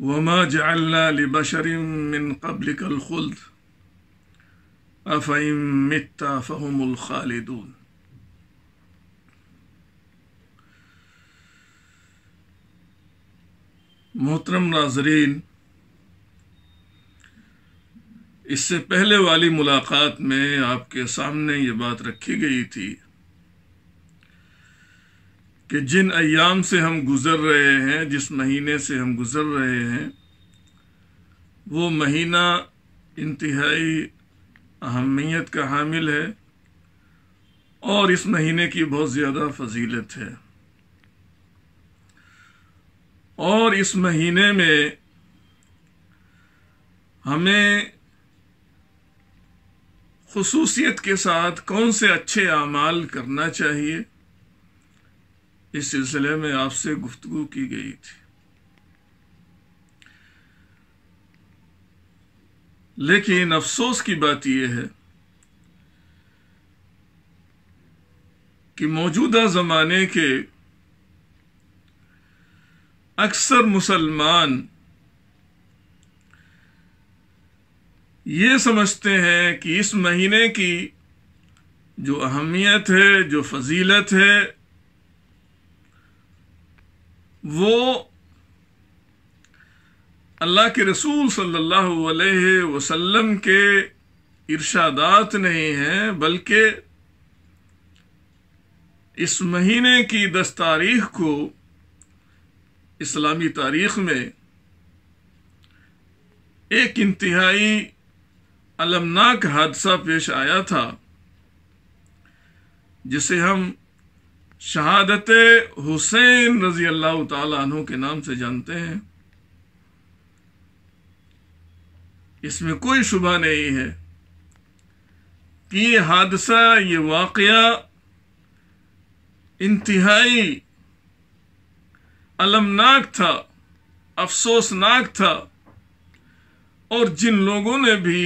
वमा जल्ला लिबशर मिन कबलिक अलखुल्द अफ़म मित्ता फ़हमुल खालिदून मोहतरम नाजरीन इससे पहले वाली मुलाकात में आपके सामने ये बात रखी गई थी कि जिन अयाम से हम गुज़र रहे हैं जिस महीने से हम गुज़र रहे हैं वो महीना इंतहाई अहमियत का हामिल है और इस महीने की बहुत ज़्यादा फजीलत है और इस महीने में हमें खसूसियत के साथ कौन से अच्छे अमाल करना चाहिए इस सिलसिले में आपसे गुफ्तु की गई थी लेकिन अफसोस की बात यह है कि मौजूदा ज़माने के अक्सर मुसलमान ये समझते हैं कि इस महीने की जो अहमियत है जो फजीलत है वो अल्लाह के रसूल सल्लल्लाहु अलैहि वसल्लम के इर्शादात नहीं हैं बल्कि इस महीने की दस तारीख को इस्लामी तारीख में एक इंतहाई अलमनाक हादसा पेश आया था जिसे हम शहादत हुसैन रजी अल्लाह तु के नाम से जानते हैं इसमें कोई शुबा नहीं है कि ये हादसा ये वाक़ इंतहाई अलमनाक था अफसोसनाक था और जिन लोगों ने भी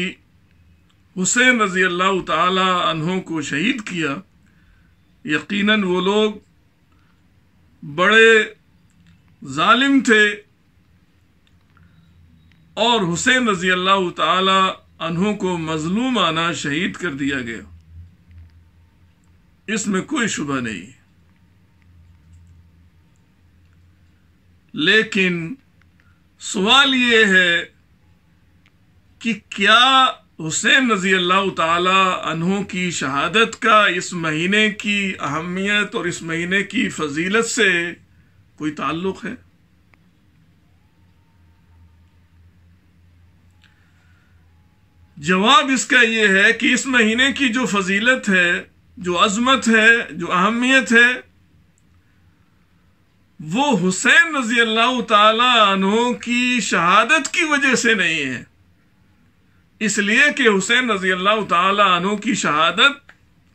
हुसैन रजी अल्लाह तहों को शहीद किया यकीनन वो लोग बड़े जालिम थे और हुसैन रजी अल्लाह तहों को मजलूम आना शहीद कर दिया गया इसमें कोई शुभ नहीं लेकिन सवाल ये है कि क्या हुसैन रजी अल्लाह तहों की शहादत का इस महीने की अहमियत और इस महीने की फजीलत से कोई ताल्लुक है जवाब इसका यह है कि इस महीने की जो फजीलत है जो अजमत है जो अहमियत है वो हुसैन रजी अल्लाह तहों की शहादत की वजह से नहीं है इसलिए कि हुसैन रजी अल्लाह तु की शहादत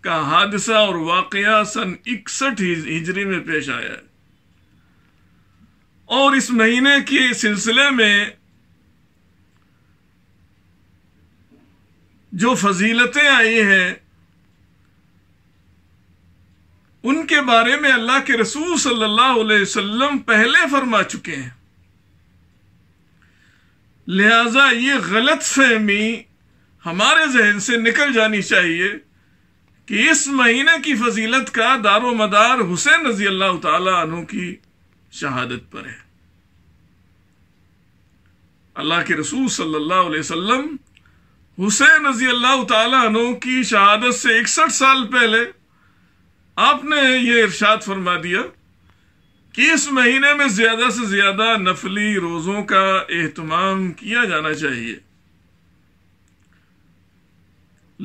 का हादसा और वाकया सन इकसठ हिजरी में पेश आया है और इस महीने के सिलसिले में जो फजीलतें आई हैं उनके बारे में अल्लाह के रसूल सल्लल्लाहु अलैहि वसल्लम पहले फरमा चुके हैं लिहाजा ये गलत फहमी हमारे जहन से निकल जानी चाहिए कि इस महीने की फजीलत का दारो मदार हुसैन रजी अल्लाह तु की शहादत पर है अल्लाह के रसूल सल्लल्लाहु अलैहि वसल्लम हुसैन रजी अल्लाह तु की शहादत से इकसठ साल पहले आपने ये इरशाद फरमा दिया कि इस महीने में ज्यादा से ज्यादा नफली रोजों का एहतमाम किया जाना चाहिए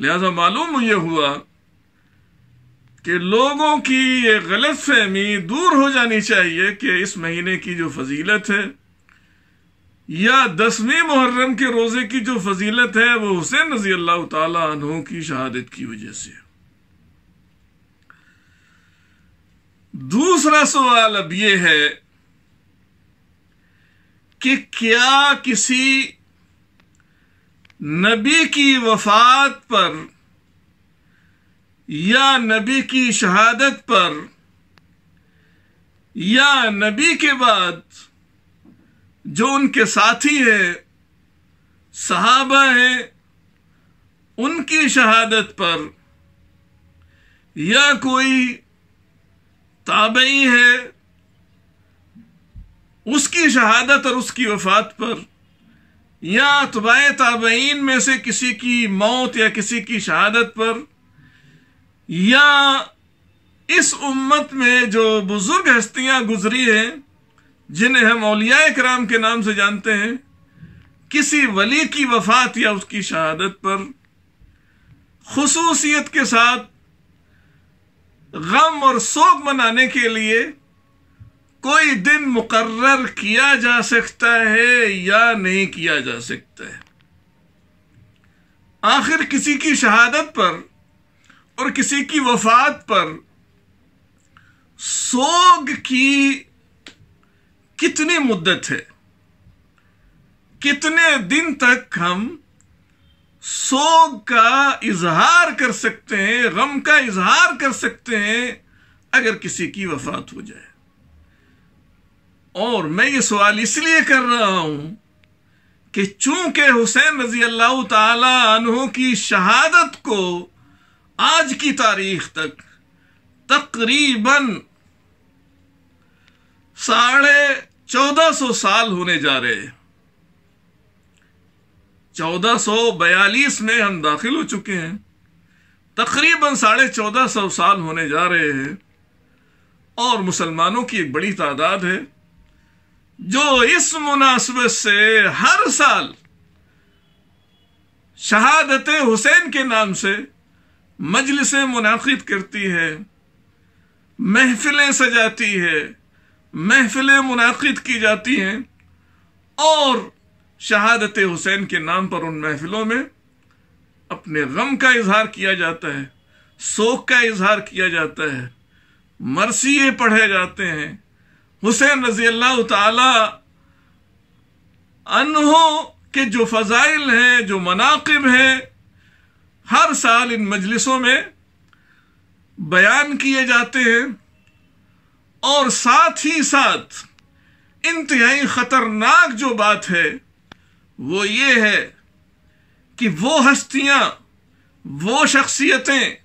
लिहाजा मालूम यह हुआ कि लोगों की ये गलत फहमी दूर हो जानी चाहिए कि इस महीने की जो फजीलत है या दसवीं मुहर्रम के रोज़े की जो फजीलत है वह हुसैन रजी अल्लाह तहों की शहादत की वजह से दूसरा सवाल अब यह है कि क्या किसी नबी की वफात पर या नबी की शहादत पर या नबी के बाद जो उनके साथी हैं सहाबा हैं उनकी शहादत पर या कोई ताबई है उसकी शहादत और उसकी वफात पर या अतबाय ताबईन में से किसी की मौत या किसी की शहादत पर या इस उम्मत में जो बुजुर्ग हस्तियां गुजरी हैं जिन्हें हम अलिया कराम के नाम से जानते हैं किसी वली की वफात या उसकी शहादत पर खसूसियत के साथ गम और सोग मनाने के लिए कोई दिन मुकर्र किया जा सकता है या नहीं किया जा सकता है आखिर किसी की शहादत पर और किसी की वफात पर सोग की कितनी मुद्दत है कितने दिन तक हम सोग का इजहार कर सकते हैं गम का इजहार कर सकते हैं अगर किसी की वफात हो जाए और मैं ये सवाल इसलिए कर रहा हूं कि चूंकि हुसैन रजी अल्लाह तहों की शहादत को आज की तारीख तक तकरीबन साढ़े चौदह सौ साल होने जा रहे हैं चौदह सौ बयालीस में हम दाखिल हो चुके हैं तकरीबन साढ़े चौदह सौ साल होने जा रहे हैं और मुसलमानों की एक बड़ी तादाद है जो इस मुनासिबत से हर साल शहादत हुसैन के नाम से मजलिसें मुनद करती है महफिलें सजाती है महफिलें मुनद की जाती हैं और शहादत हुसैन के नाम पर उन महफिलों में अपने गम का इजहार किया जाता है शोक का इजहार किया जाता है मरसिए पढ़े जाते हैं हुसैन रजी अल्लाह तहों के जो फजाइल हैं जो मनाकब हैं हर साल इन मजलिसों में बयान किए जाते हैं और साथ ही साथ इंतहाई ख़तरनाक जो बात है वो ये है कि वो हस्तियां वो शख्सियतें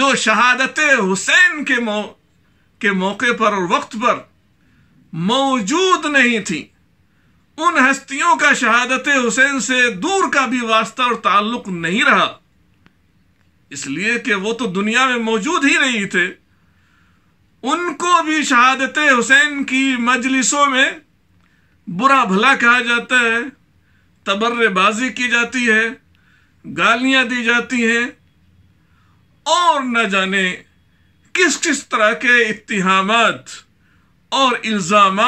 जो शहादत हुसैन के मौ के मौके पर और वक्त पर मौजूद नहीं थी उन हस्तियों का शहादत हुसैन से दूर का भी वास्ता और ताल्लुक नहीं रहा इसलिए कि वो तो दुनिया में मौजूद ही नहीं थे उनको भी शहादत हुसैन की मजलिसों में बुरा भला कहा जाता है तबर्रेबाजी की जाती है गालियां दी जाती हैं और न जाने किस किस तरह के इतहाम और इल्ज़ाम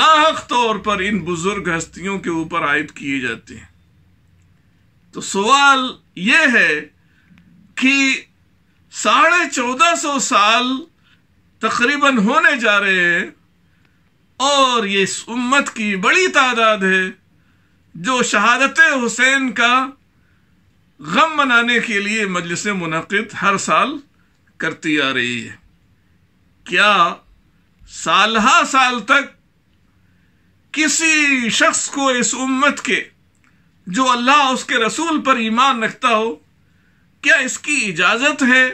नाहक तौर पर इन बुजुर्ग हस्तियों के ऊपर आयद किए जाते हैं तो सवाल यह है कि साढ़े चौदह सौ साल तकरीबन होने जा रहे हैं और ये इस उम्मत की बड़ी तादाद है जो शहादत हुसैन का गम मनाने के लिए मजलिस मुनद हर साल करती आ रही है क्या सालहा साल तक किसी शख्स को इस उम्मत के जो अल्लाह उसके रसूल पर ईमान रखता हो क्या इसकी इजाज़त है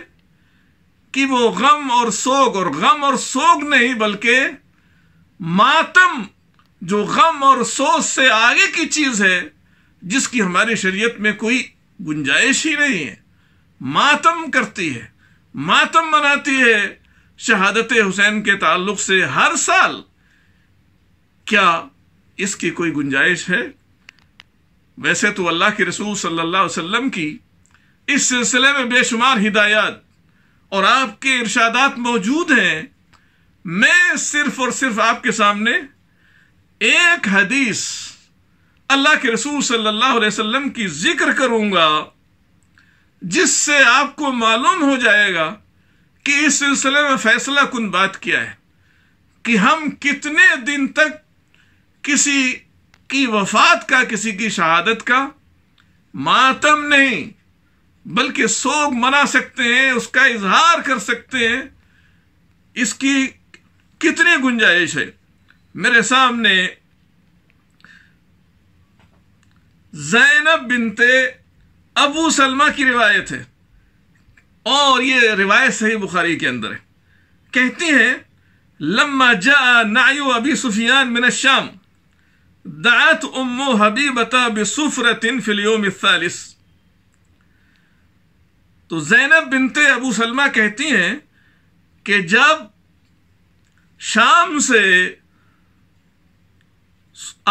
कि वो गम और सोग और गम और सोग नहीं बल्कि मातम जो गम और सोच से आगे की चीज है जिसकी हमारी शरीयत में कोई गुंजाइश ही नहीं है मातम करती है मातम मनाती है शहादत हुसैन के ताल्लुक से हर साल क्या इसकी कोई गुंजाइश है वैसे तो अल्लाह के रसूल सल्लल्लाहु अलैहि वसल्लम की इस सिलसिले में बेशुमार हिदायत और आपके इर्शादात मौजूद हैं मैं सिर्फ और सिर्फ आपके सामने एक हदीस अल्लाह के रसूल सल्लल्लाहु अलैहि वसल्लम की जिक्र करूंगा जिससे आपको मालूम हो जाएगा कि इस सिलसिले में फैसला कुन बात किया है कि हम कितने दिन तक किसी की वफात का किसी की शहादत का मातम नहीं बल्कि सोग मना सकते हैं उसका इजहार कर सकते हैं इसकी कितनी गुंजाइश है मेरे सामने जैनब बिनते अबू सलमा की रिवायत है और ये रिवायत सही बुखारी के अंदर है कहती हैं लम्मा जा नायु अबी सुफियान मिन शाम दात उम्मो हबीबता बिसुफरतिन फिलियो मिसालिस तो जैनब बिनते अबू सलमा कहती हैं कि जब शाम से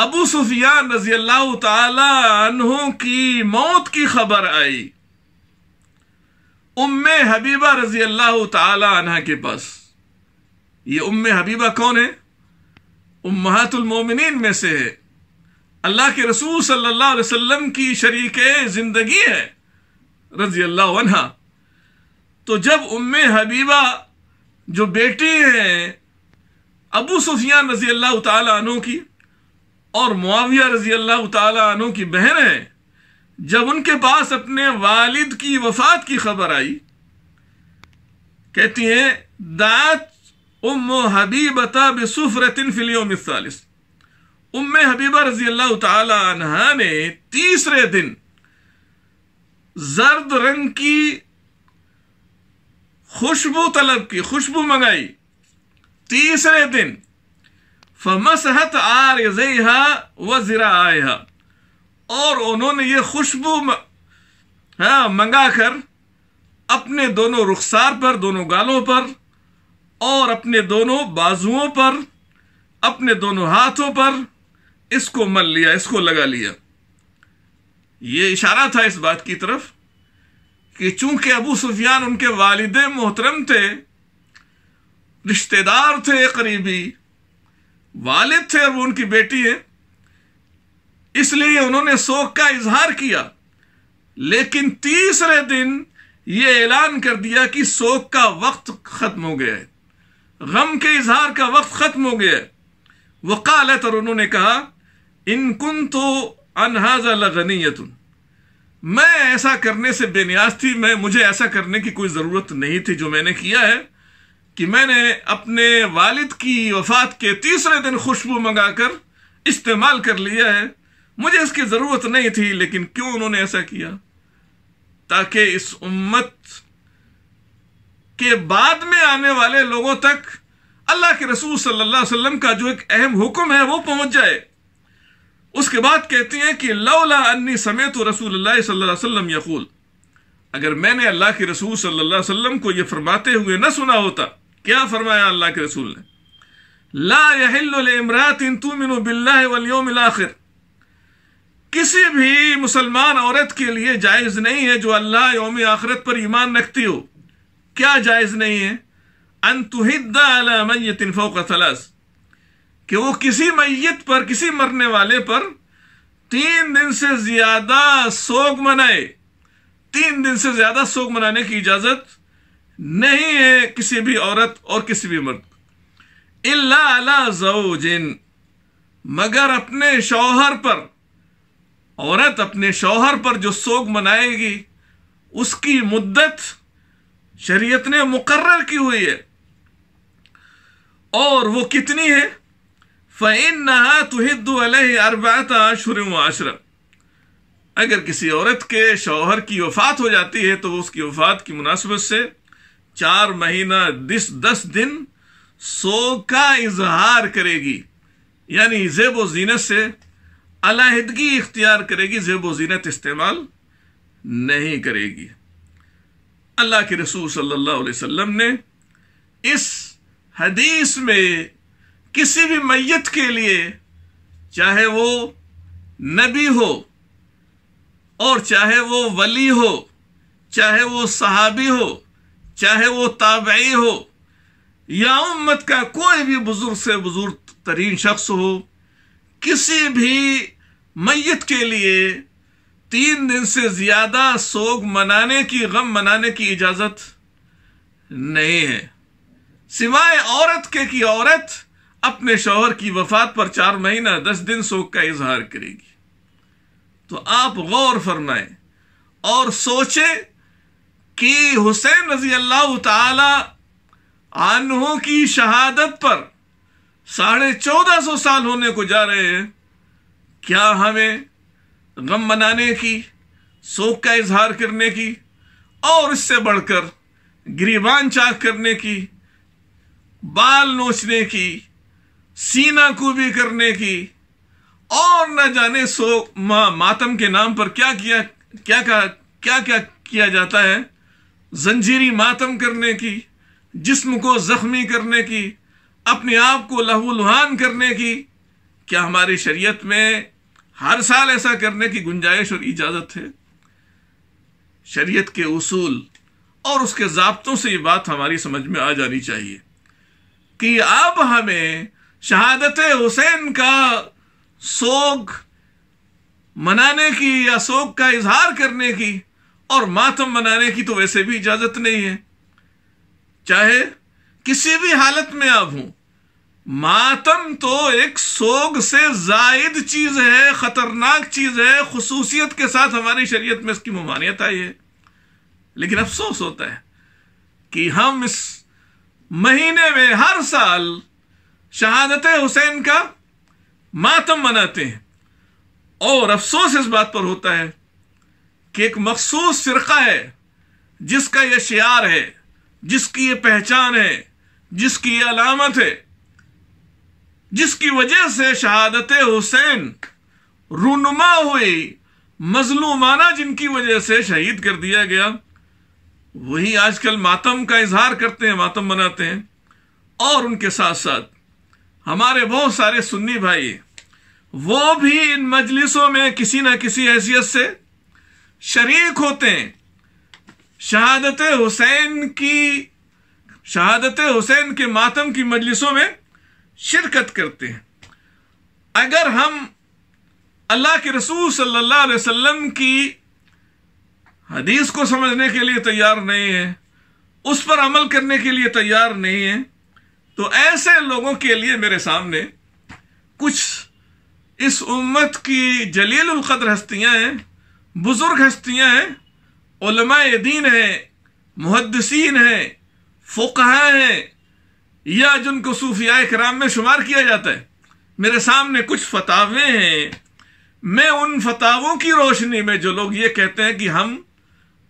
अबू सुफियान रजी अल्लाह तहों की मौत की खबर आई उम्म हबीबा रजी अल्लाह तहा के पास ये उम्म हबीबा कौन है उम्मातुलमोमिन में से है अल्लाह के रसूल सल्लल्लाहु अलैहि वसल्लम की शरीक जिंदगी है रजी अल्लाह तो जब उम्म हबीबा जो बेटी हैं अबू सुफियान रजी अल्लाह तहों की और मुआविया रजी अल्लाह तु की बहन है जब उनके पास अपने वालिद की वफात की खबर आई कहती हैं दात उम हबीबता बेसुफरतिन फिलियो मिसालिस उम हबीबा रजी अल्लाह तहा ने तीसरे दिन जर्द रंग की खुशबू तलब की खुशबू मंगाई तीसरे दिन फमसहत आर व ज़रा आया और उन्होंने ये खुशबू हाँ, मंगा कर अपने दोनों रुखसार पर दोनों गालों पर और अपने दोनों बाजुओं पर अपने दोनों हाथों पर इसको मल लिया इसको लगा लिया ये इशारा था इस बात की तरफ कि चूंकि अबू सुफियान उनके वालिद मोहतरम थे रिश्तेदार थे करीबी वालिद थे और वो उनकी बेटी है इसलिए उन्होंने शोक का इजहार किया लेकिन तीसरे दिन ये ऐलान कर दिया कि शोक का वक्त खत्म हो गया है गम के इजहार का वक्त खत्म हो गया है वकालत और उन्होंने कहा इनकुन तो अनहाजा लगनीयतुन मैं ऐसा करने से बेनियाज थी मैं मुझे ऐसा करने की कोई ज़रूरत नहीं थी जो मैंने किया है कि मैंने अपने वालिद की वफात के तीसरे दिन खुशबू मंगाकर इस्तेमाल कर लिया है मुझे इसकी ज़रूरत नहीं थी लेकिन क्यों उन्होंने ऐसा किया ताकि इस उम्मत के बाद में आने वाले लोगों तक अल्लाह के रसूल सल्लल्लाहु अलैहि वसल्लम का जो एक अहम हुक्म है वो पहुंच जाए उसके बाद कहती हैं कि लौला अन्नी समेत रसूल वसल्लम यकूल अगर मैंने अल्लाह के रसूल सल्लल्लाहु अलैहि वसल्लम को ये फरमाते हुए न सुना होता क्या फरमाया अल्लाह के रसूल ने ला आखिर किसी भी मुसलमान औरत के लिए जायज नहीं है जो अल्लाह योम आखिरत पर ईमान रखती हो क्या जायज नहीं है अनतुहिदातिन कि वो किसी मैत पर किसी मरने वाले पर तीन दिन से ज्यादा सोग मनाए तीन दिन से ज्यादा सोग मनाने की इजाजत नहीं है किसी भी औरत और किसी भी मर्द इल्ला जिन मगर अपने शौहर पर औरत अपने शौहर पर जो सोग मनाएगी उसकी मुद्दत शरीयत ने मुकर्र की हुई है और वो कितनी है फ़ैन नहा तुहिद्दु अरबात आशर आशरा अगर किसी औरत के शौहर की वफात हो जाती है तो उसकी वफात की मुनासबत से चार महीना दिस दस दिन सो का इजहार करेगी यानी जेब जीनत से अलाहदगी इख्तियार करेगी जेब जीनत इस्तेमाल नहीं करेगी अल्लाह के रसूल सल्लल्लाहु अलैहि वसल्लम ने इस हदीस में किसी भी मैत के लिए चाहे वो नबी हो और चाहे वो वली हो चाहे वो सहाबी हो चाहे वो ताबई हो या उम्मत का कोई भी बुजुर्ग से बुजुर्ग तरीन शख्स हो किसी भी मैत के लिए तीन दिन से ज्यादा सोग मनाने की गम मनाने की इजाजत नहीं है सिवाय औरत के कि औरत अपने शोहर की वफात पर चार महीना दस दिन सोग का इजहार करेगी तो आप गौर फरमाएं और सोचें कि हुसैन रजी अल्लाह तहों की शहादत पर साढ़े चौदह सौ साल होने को जा रहे हैं क्या हमें गम मनाने की शोक का इजहार करने की और इससे बढ़कर गिरीबान चाक करने की बाल नोचने की सीना कूबी करने की और न जाने सो मा मातम के नाम पर क्या किया क्या क्या क्या, क्या किया जाता है जंजीरी मातम करने की जिस्म को जख्मी करने की अपने आप को लहूलुहान करने की क्या हमारी शरीयत में हर साल ऐसा करने की गुंजाइश और इजाज़त है शरीयत के उसूल और उसके जबतों से ये बात हमारी समझ में आ जानी चाहिए कि अब हमें शहादत हुसैन का सोग मनाने की या सोग का इजहार करने की और मातम तो बनाने की तो वैसे भी इजाजत नहीं है चाहे किसी भी हालत में आप हूं मातम तो एक सोग से जायद चीज है खतरनाक चीज है खसूसियत के साथ हमारी शरीयत में इसकी ममानियत आई है लेकिन अफसोस होता है कि हम इस महीने में हर साल शहादत हुसैन का मातम मनाते हैं और अफसोस इस बात पर होता है कि एक मखसूस फ़िरका है जिसका यह शियार है जिसकी ये पहचान है जिसकी ये अलामत है जिसकी वजह से शहादत हुसैन रूनुमा हुई मजलूमाना जिनकी वजह से शहीद कर दिया गया वही आजकल मातम का इजहार करते हैं मातम मनाते हैं और उनके साथ साथ हमारे बहुत सारे सुन्नी भाई वो भी इन मजलिसों में किसी ना किसी हैसियत से शरीक होते हैं शहादत हुसैन की शहादत हुसैन के मातम की मजलिसों में शिरकत करते हैं अगर हम अल्लाह के रसूल सल्लल्लाहु अलैहि वसल्लम की हदीस को समझने के लिए तैयार नहीं है उस पर अमल करने के लिए तैयार नहीं है तो ऐसे लोगों के लिए मेरे सामने कुछ इस उम्मत की जलील कद्र हस्तियां हैं बुजुर्ग हस्तियां हैं दीन हैं मुहदसिन हैं फोकहा हैं या जिनको सूफिया कराम में शुमार किया जाता है मेरे सामने कुछ फतावे हैं मैं उन फतावों की रोशनी में जो लोग ये कहते हैं कि हम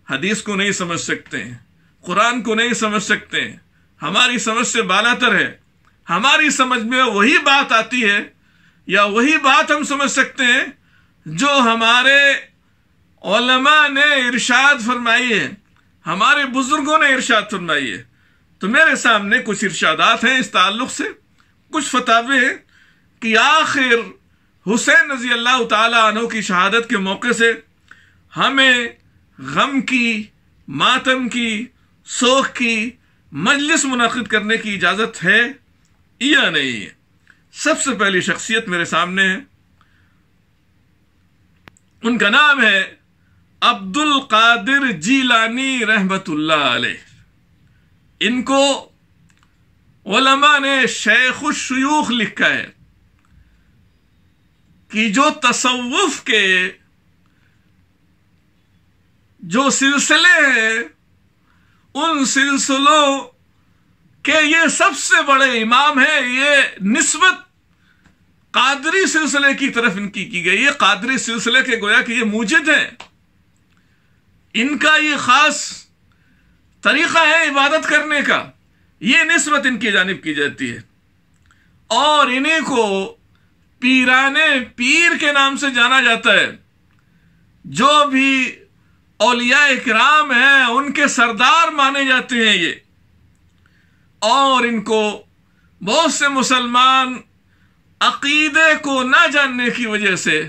हदीस को नहीं समझ सकते हैं कुरान को नहीं समझ सकते हैं हमारी समझ से बालातर है हमारी समझ में वही बात आती है या वही बात हम समझ सकते हैं जो हमारे ओलमा ने इरशाद फरमाई है हमारे बुजुर्गों ने इरशाद फरमाई है तो मेरे सामने कुछ इरशादात हैं इस ताल्लुक से कुछ फतावे हैं कि आखिर हुसैन रजी अल्लाह तु की शहादत के मौके से हमें गम की मातम की सोख की मजलिस मुनद करने की इजाज़त है या नहीं है सबसे पहली शख्सियत मेरे सामने है उनका नाम है अब्दुल कादिर जीलानी रहमतुल्लाह अलैह इनको ओलमा ने शेख शयूख लिखा है कि जो तसव्वुफ के जो सिलसिले हैं उन सिलसिलों के ये सबसे बड़े इमाम हैं ये नस्बत कादरी सिलसिले की तरफ इनकी की गई है कादरी सिलसिले के गोया कि ये मुजिद हैं इनका ये ख़ास तरीक़ा है इबादत करने का ये नस्बत इनकी जानब की जाती है और इन्हीं को पीराने पीर के नाम से जाना जाता है जो भी औलिया इकराम हैं उनके सरदार माने जाते हैं ये और इनको बहुत से मुसलमान अकीदे को ना जानने की वजह से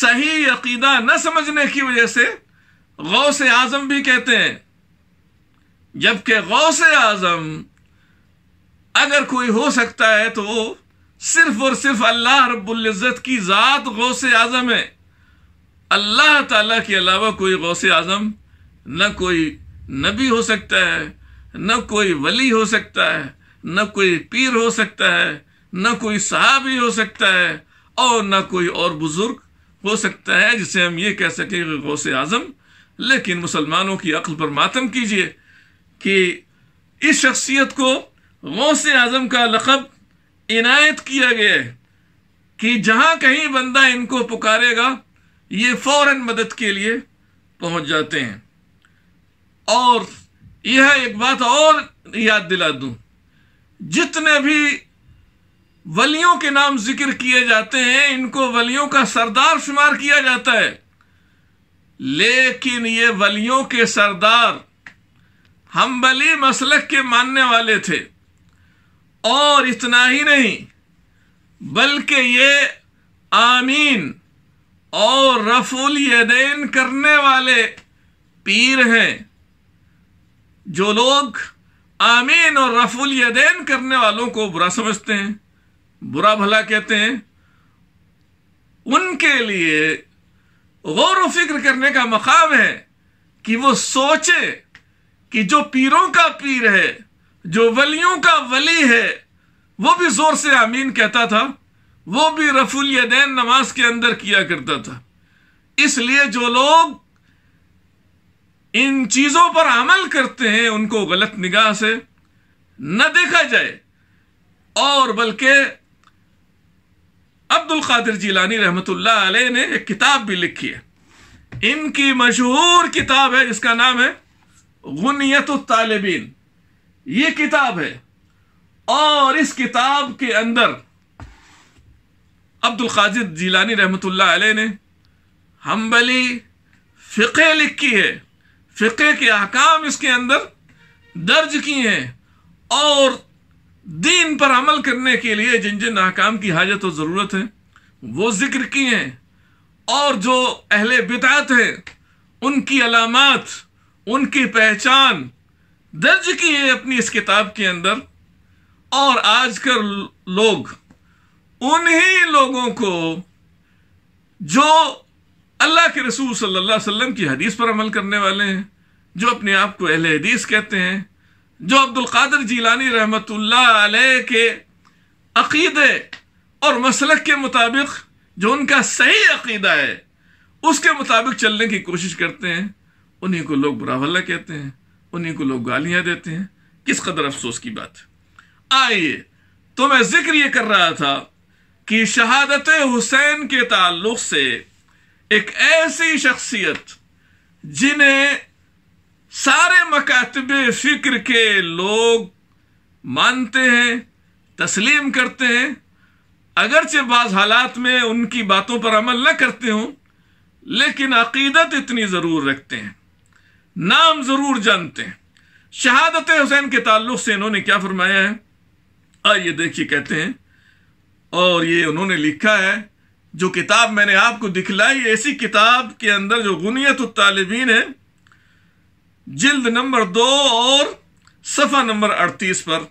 सही अकीदा न समझने की वजह से गौ से आजम भी कहते हैं जबकि गौ से आजम अगर कोई हो सकता है तो सिर्फ और सिर्फ अल्लाह रब्ज़त की ज़ात गौ से आज़म है अल्लाह ताला के अलावा कोई गौ से आज़म न कोई नबी हो सकता है न कोई वली हो सकता है न कोई पीर हो सकता है न कोई सहाबी हो सकता है और न कोई और बुज़ुर्ग हो सकता है जिसे हम ये कह सकें कि गौ से आज़म लेकिन मुसलमानों की अक्ल पर मातम कीजिए कि इस शख्सियत को गौस आजम का लकब इनायत किया गया है कि जहां कहीं बंदा इनको पुकारेगा ये फौरन मदद के लिए पहुंच जाते हैं और यह एक बात और याद दिला दूं जितने भी वलियों के नाम जिक्र किए जाते हैं इनको वलियों का सरदार शुमार किया जाता है लेकिन ये वलियों के सरदार हम बली मसलक के मानने वाले थे और इतना ही नहीं बल्कि ये आमीन और रफुल यदैन करने वाले पीर हैं जो लोग आमीन और रफुल यदैन करने वालों को बुरा समझते हैं बुरा भला कहते हैं उनके लिए गौर फिक्र करने का मकाम है कि वो सोचे कि जो पीरों का पीर है जो वलियों का वली है वो भी जोर से आमीन कहता था वो भी रफुल यदैन नमाज के अंदर किया करता था इसलिए जो लोग इन चीजों पर अमल करते हैं उनको गलत निगाह से न देखा जाए और बल्कि अब्दुल कादिर जीलानी रहमत ने एक किताब भी लिखी है इनकी मशहूर किताब है जिसका नाम है गुनियत तालबिन ये किताब है और इस किताब के अंदर अब्दुल कादिर जीलानी रहमत आल ने हम्बली फ़िक़े लिखी है फ़िक़े के अहकाम इसके अंदर दर्ज किए हैं और दीन पर अमल करने के लिए जिन जिन नाकाम की हाजत और ज़रूरत है वो जिक्र की हैं और जो अहल बितात हैं उनकी अलामत उनकी पहचान दर्ज की है अपनी इस किताब के अंदर और आजकल लोग उन्हीं लोगों को जो अल्लाह के रसूल सल्लल्लाहु अलैहि वसल्लम की हदीस पर अमल करने वाले हैं जो अपने आप को अहल हदीस कहते हैं जो अब्दुल कादर जीलानी रहमत के अकीदे और मसलक के मुताबिक जो उनका सही अकीदा है उसके मुताबिक चलने की कोशिश करते हैं उन्हीं को लोग बुरा भला कहते हैं उन्हीं को लोग गालियां देते हैं किस कदर अफसोस की बात आइए तो मैं जिक्र ये कर रहा था कि शहादत हुसैन के ताल्लुक से एक ऐसी शख्सियत जिन्हें सारे मकातब फ़िक्र के लोग मानते हैं तस्लीम करते हैं अगरचे बाज़ हालात में उनकी बातों पर अमल न करते हों लेकिन अकीदत इतनी ज़रूर रखते हैं नाम ज़रूर जानते हैं शहादत हुसैन के ताल्लुक से इन्होंने क्या फरमाया है आइए देखिए कहते हैं और ये उन्होंने लिखा है जो किताब मैंने आपको दिखलाई ऐसी किताब के अंदर जो गुनियत तालबीन है जिल्द नंबर दो और सफ़ा नंबर अड़तीस पर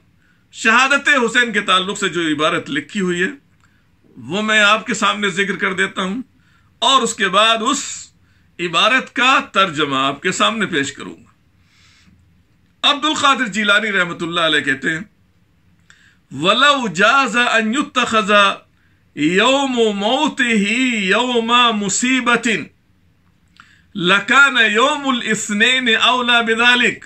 शहादत हुसैन के ताल्लुक से जो इबारत लिखी हुई है वो मैं आपके सामने जिक्र कर देता हूं और उसके बाद उस इबारत का तर्जमा आपके सामने पेश करूंगा अब्दुल खादिर जीलानी रहमत कहते हैं वला जाजा खजा यौम मोत ही यौमा मुसीबतिन لكان يوم الاثنين أولى بذلك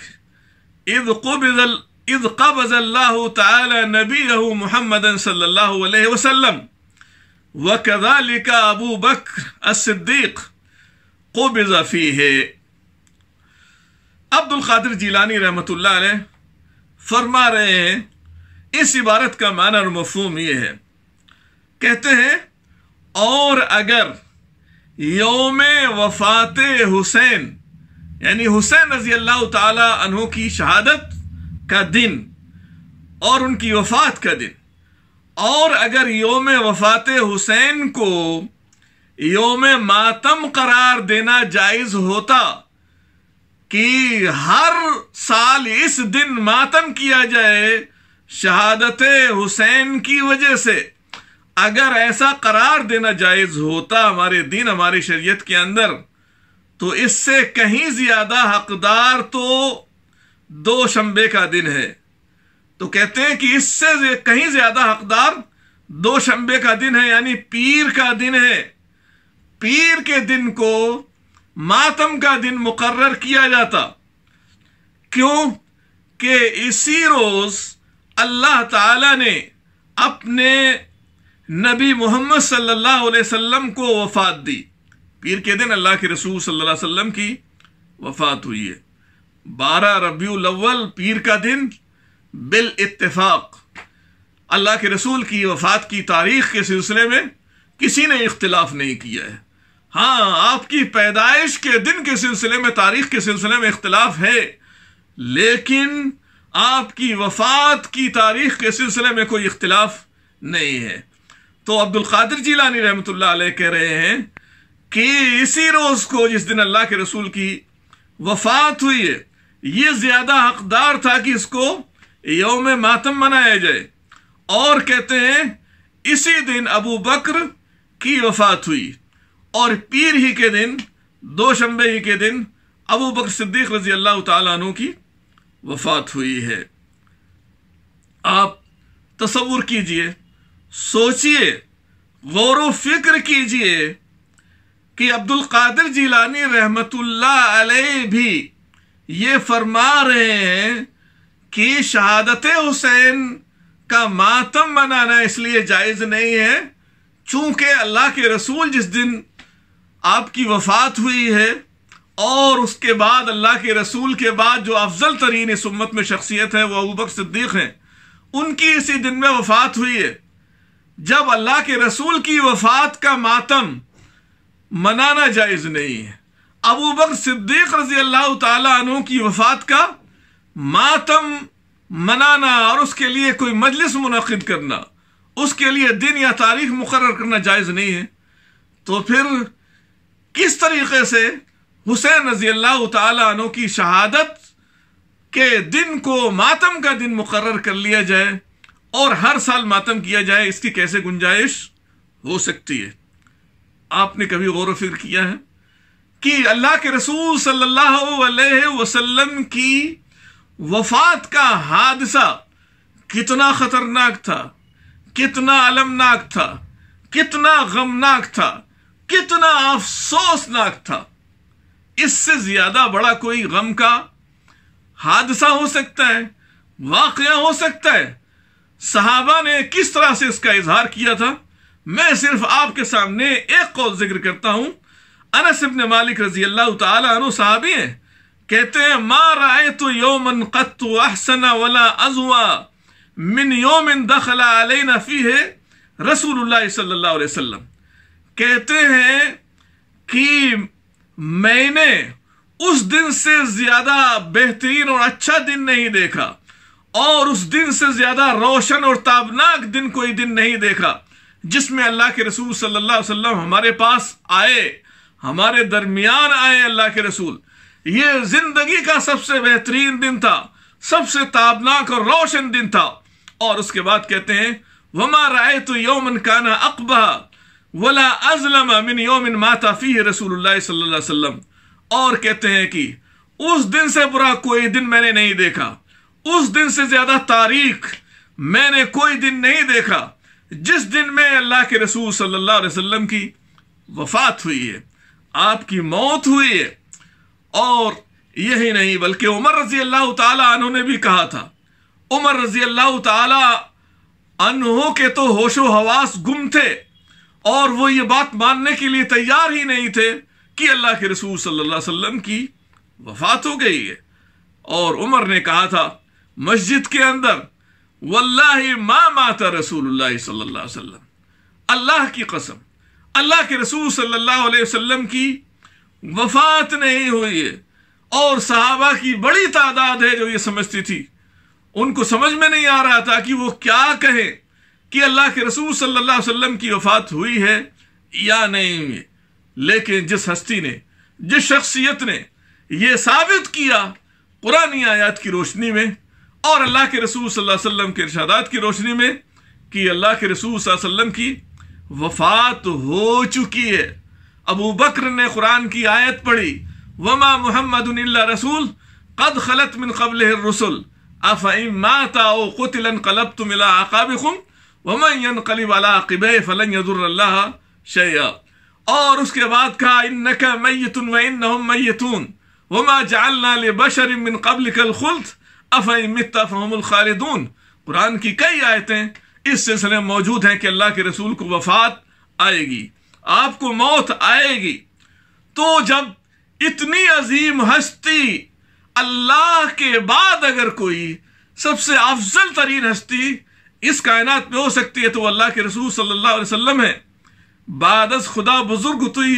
إذ قبض إذ قبض الله تعالى نبيه محمدا صلى الله عليه وسلم وكذلك أبو بكر الصديق قبض فيه عبد القادر जिलानी रहमत ला फरमा रहे हैं इस इबारत का मान और मफहम ये है कहते हैं और अगर योम वफात हुसैन यानी हुसैन रजी अल्लाह तहों की शहादत का दिन और उनकी वफात का दिन और अगर योम वफात हुसैन को योम मातम करार देना जायज़ होता कि हर साल इस दिन मातम किया जाए शहादत हुसैन की वजह से अगर ऐसा करार देना जायज होता हमारे दिन हमारी शरीयत के अंदर तो इससे कहीं ज्यादा हकदार तो दो शंबे का दिन है तो कहते हैं कि इससे कहीं ज्यादा हकदार दो शंबे का दिन है यानी पीर का दिन है पीर के दिन को मातम का दिन मुकर्र किया जाता क्यों कि इसी रोज अल्लाह ताला ने अपने नबी मोहम्मद सल्लल्लाहु अलैहि वसल्लम को वफात दी पीर के दिन अल्लाह के रसूल सल्लल्लाहु अलैहि वसल्लम की वफात हुई है बारह रबीउल अव्वल पीर का दिन बिल इत्तेफाक अल्लाह के रसूल की वफात की तारीख के सिलसिले में किसी ने इख्तलाफ नहीं किया है हाँ आपकी पैदाइश के दिन के सिलसिले में तारीख के सिलसिले में इख्तलाफ है लेकिन आपकी वफात की तारीख के सिलसिले में कोई इख्तलाफ नहीं है तो अब्दुल कादिर जीलानी रहमत कह रहे हैं कि इसी रोज़ को जिस दिन अल्लाह के रसूल की वफात हुई है ये ज़्यादा हकदार था कि इसको योम मातम मनाया जाए और कहते हैं इसी दिन अबू बकर की वफात हुई और पीर ही के दिन दो शंबे ही के दिन अबू बकर सिद्दीक रजी अल्लाह तु की वफात हुई है आप तस्वुर कीजिए सोचिए गौर फिक्र कीजिए कि अब्दुल कादिर जिलानी रहमतुल्ला अलैह भी ये फरमा रहे हैं कि शहादत हुसैन का मातम मनाना इसलिए जायज़ नहीं है चूंकि अल्लाह के रसूल जिस दिन आपकी वफात हुई है और उसके बाद अल्लाह के रसूल के बाद जो अफजल तरीन इस उम्मत में शख्सियत है वह अबूबक सिद्दीक हैं उनकी इसी दिन में वफात हुई है जब अल्लाह के रसूल की वफात का मातम मनाना जायज़ नहीं है अबू बकर सिद्दीक रजी अल्लाह तु की वफात का मातम मनाना और उसके लिए कोई मजलिस मुनद करना उसके लिए दिन या तारीख मुकर करना जायज़ नहीं है तो फिर किस तरीके से हुसैन रजी अल्लाह तु की शहादत के दिन को मातम का दिन मुकर कर लिया जाए और हर साल मातम किया जाए इसकी कैसे गुंजाइश हो सकती है आपने कभी गौर फिक्र किया है कि अल्लाह के रसूल सल्लल्लाहु अलैहि वसल्लम की वफात का हादसा कितना खतरनाक था कितना अलमनाक था कितना गमनाक था कितना अफसोसनाक था इससे ज्यादा बड़ा कोई गम का हादसा हो सकता है वाकया हो सकता है सहाबा ने किस तरह से इसका इजहार किया था मैं सिर्फ आपके सामने एक कौल जिक्र करता हूं अनस इबन मालिक रजी अल्लाह तु साहबी हैं कहते हैं मा राय तो योमन कत्तु अहसना वला अजुआ मिन योमन दखला अलैना फी है रसूल सल्लल्लाहु अलैहि वसल्लम कहते हैं कि मैंने उस दिन से ज्यादा बेहतरीन और अच्छा दिन नहीं देखा और उस दिन से ज्यादा रोशन और ताबनाक दिन कोई दिन नहीं देखा जिसमें अल्लाह के रसूल सल्लल्लाहु अलैहि वसल्लम हमारे पास आए हमारे दरमियान आए अल्लाह के रसूल ये जिंदगी का सबसे बेहतरीन दिन था सबसे ताबनाक और रोशन दिन था और उसके बाद कहते हैं वमा राय तो योमन काना अकबा वला अजलम मिन योमिन माताफी रसूल सल्लम और कहते हैं कि उस दिन से बुरा कोई दिन मैंने नहीं देखा उस दिन से ज्यादा तारीख मैंने कोई दिन नहीं देखा जिस दिन में अल्लाह के रसूल सल्लल्लाहु अलैहि वसल्लम की वफात हुई है आपकी मौत हुई है और यही नहीं बल्कि उमर रजी अल्लाह तु ने भी कहा था उमर रजी अल्लाह तहों के तो होशो हवास गुम थे और वो ये बात मानने के लिए तैयार ही नहीं थे कि अल्लाह के रसूल सल्लल्लाहु अलैहि वसल्लम की वफात हो गई है और उमर ने कहा था मस्जिद के अंदर वल्ला मा माता रसूल सल्लाम अल्लाह की कसम अल्लाह के रसूल सल्लल्लाहु अलैहि वसल्लम की वफात नहीं हुई है और सहाबा की बड़ी तादाद है जो ये समझती थी उनको समझ में नहीं आ रहा था कि वो क्या कहें कि अल्लाह के रसूल सल्लल्लाहु अलैहि वसल्लम की वफात हुई है या नहीं हुई लेकिन जिस हस्ती ने जिस शख्सियत ने यह साबित किया पुरानी आयात की रोशनी में और अल्लाह के रसूल सल्लल्लाहु अलैहि वसल्लम के इरशादात की रोशनी में कि अल्लाह के रसूल वसल्लम की वफात हो चुकी है अबू बकर ने कुरान की आयत पढ़ी वमा मोहम्मद रसूल कद खलत मिन कबल रसुल अफ़ातान कलब तुम आकाबिकुम वमन कली वाला किब फलन यदुल्लाह शया और उसके बाद कहा इन नक मैतुन व इन मैतून वमा जालना ले बशर मिन कबल कल खुल्त अफ़मितफ़ालिदून कुरान की कई आयतें इस सिलसिले में मौजूद हैं कि अल्लाह के रसूल को वफात आएगी आपको मौत आएगी तो जब इतनी अजीम हस्ती अल्लाह के बाद अगर कोई सबसे अफजल तरीन हस्ती इस कायनात में हो सकती है तो अल्लाह के रसूल सल्लल्लाहु अलैहि वसल्लम है बादस खुदा बुजुर्ग तुई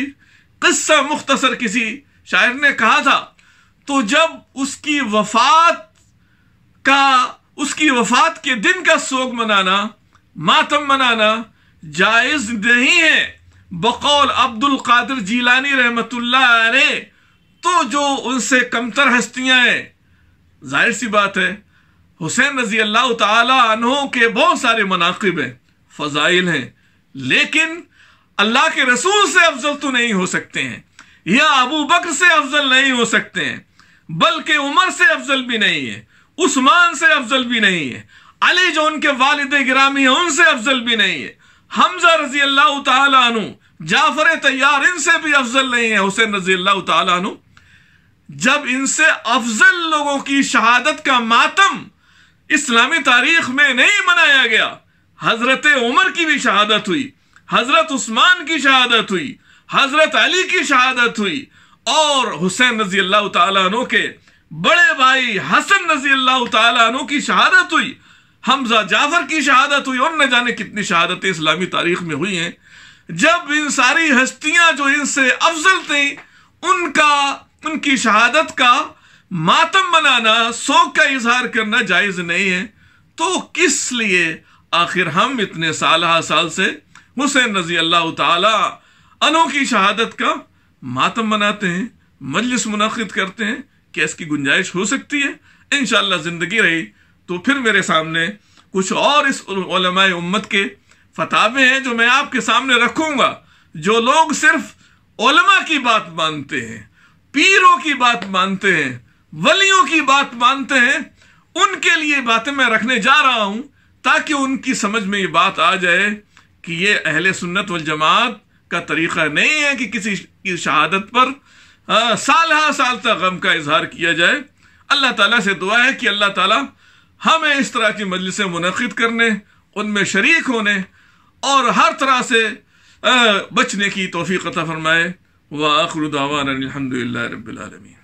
किस्सा मुख्तसर किसी शायर ने कहा था तो जब उसकी वफात का उसकी वफात के दिन का सोग मनाना मातम मनाना जायज नहीं है बकौल अब्दुल कादिर जीलानी रहमतुल्लाह अलैह तो जो उनसे कमतर हस्तियां हैं जाहिर सी बात है हुसैन रजी अल्लाह तहों के बहुत सारे मनाकब हैं फ़जाइल हैं लेकिन अल्लाह के रसूल से अफजल तो नहीं हो सकते हैं या अबू बकर से अफजल नहीं हो सकते हैं बल्कि उमर से अफजल भी नहीं है उस्मान से अफजल भी नहीं है अली जो उनके वालिद गिरामी हैं उनसे अफजल भी नहीं है हमजा रजी अल्लाह तु जाफर तैयार इनसे भी अफजल नहीं है हुसैन रजी अल्लाह तु जब इनसे अफजल लोगों की शहादत का मातम इस्लामी तारीख में नहीं मनाया गया हजरत उमर की भी शहादत हुई हजरत उस्मान की शहादत हुई हजरत अली की शहादत हुई और हुसैन रजी अल्लाह तु के बड़े भाई हसन रजी अल्लाह तु की शहादत हुई हमजा जाफर की शहादत हुई और न जाने कितनी शहादतें इस्लामी तारीख में हुई हैं जब इन सारी हस्तियां जो इनसे अफजल थी उनका उनकी शहादत का मातम बनाना शोक का इजहार करना जायज नहीं है तो किस लिए आखिर हम इतने साल हाँ साल से हुसैन रजी अल्लाह तु की शहादत का मातम मनाते हैं मजलिस मुनद करते हैं कि इसकी गुंजाइश हो सकती है इन ज़िंदगी रही तो फिर मेरे सामने कुछ और इस उम्मत के फतावे हैं जो मैं आपके सामने रखूंगा जो लोग सिर्फ ओलमा की बात मानते हैं पीरों की बात मानते हैं वलियों की बात मानते हैं उनके लिए बातें मैं रखने जा रहा हूं ताकि उनकी समझ में ये बात आ जाए कि ये अहले सुन्नत वल जमात का तरीका नहीं है कि किसी की शहादत पर साल हा साल तक गम का इजहार किया जाए अल्लाह ताला से दुआ है कि अल्लाह ताला हमें इस तरह की मजलिसें मुनद करने उनमें शरीक होने और हर तरह से बचने की तोफ़ी क़ता फरमाए व आखरुदावान अलहमदिल्ला रबालमीन